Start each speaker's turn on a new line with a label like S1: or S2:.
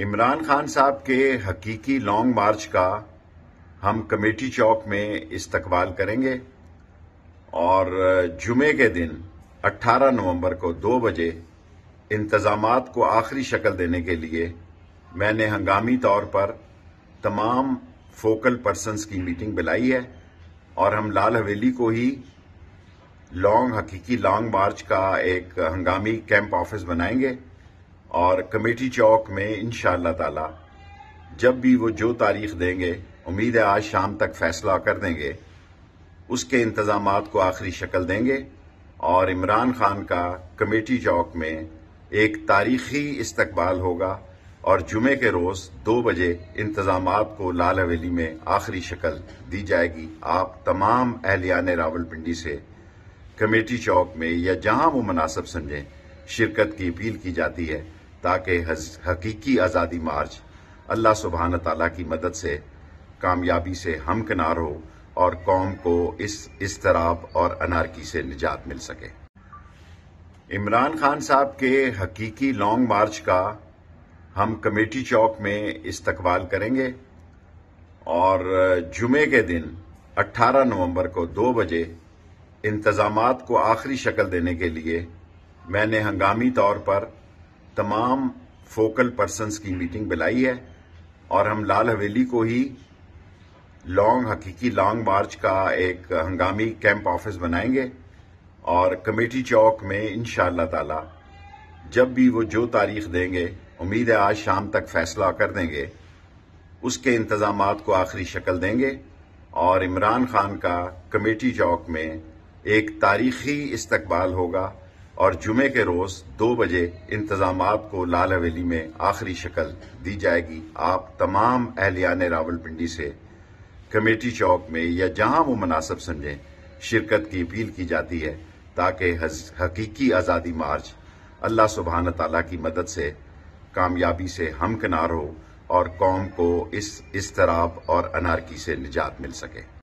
S1: इमरान खान साहब के हकीकी लॉन्ग मार्च का हम कमेटी चौक में इस्तकबाल करेंगे और जुमे के दिन 18 नवंबर को 2 बजे इंतज़ाम को आखिरी शक्ल देने के लिए मैंने हंगामी तौर पर तमाम फोकल पर्सनस की मीटिंग बुलाई है और हम लाल हवेली को ही लॉन्ग हकीकी लॉन्ग मार्च का एक हंगामी कैंप ऑफिस बनाएंगे और कमेटी चौक में इन ताला जब भी वो जो तारीख देंगे उम्मीद है आज शाम तक फैसला कर देंगे उसके इंतजाम को आखिरी शक्ल देंगे और इमरान खान का कमेटी चौक में एक तारीखी इस्तकबाल होगा और जुमे के रोज़ दो बजे इंतजाम को लाल हवेली में आखिरी शक्ल दी जाएगी आप तमाम अहलियान रावलपिंडी से कमेटी चौक में या जहां वो मुनासिब समझें शिरकत की अपील की जाती है ताकि हकीकी आज़ादी मार्च अल्लाह सुबहान तला की मदद से कामयाबी से हमकनार हो और कौम को इस इसतराब और अनारकी से निजात मिल सके इमरान खान साहब के हकीकी लॉन्ग मार्च का हम कमेटी चौक में इस्तकबाल करेंगे और जुमे के दिन 18 नवंबर को दो बजे इंतजाम को आखिरी शक्ल देने के लिए मैंने हंगामी तौर पर तमाम फोकल पर्सनस की मीटिंग बुलाई है और हम लाल हवेली को ही लॉन्ग हकीकी लॉन्ग मार्च का एक हंगामी कैंप ऑफिस बनाएंगे और कमेटी चौक में इन ताला जब भी वो जो तारीख देंगे उम्मीद है आज शाम तक फैसला कर देंगे उसके इंतजाम को आखिरी शक्ल देंगे और इमरान खान का कमेटी चौक में एक तारीखी इस्तकबाल होगा और जुमे के रोज दो बजे इंतजाम को लाल हवेली में आखिरी शक्ल दी जाएगी आप तमाम अहलियान रावलपिंडी से कमेटी चौक में या जहां वो मुनासिब समझें शिरकत की अपील की जाती है ताकि हकीकी आज़ादी मार्च अल्लाह सुबहान तला की मदद से कामयाबी से हमकनार हो और कौम को इस इस तराब और अनारकी से निजात मिल सके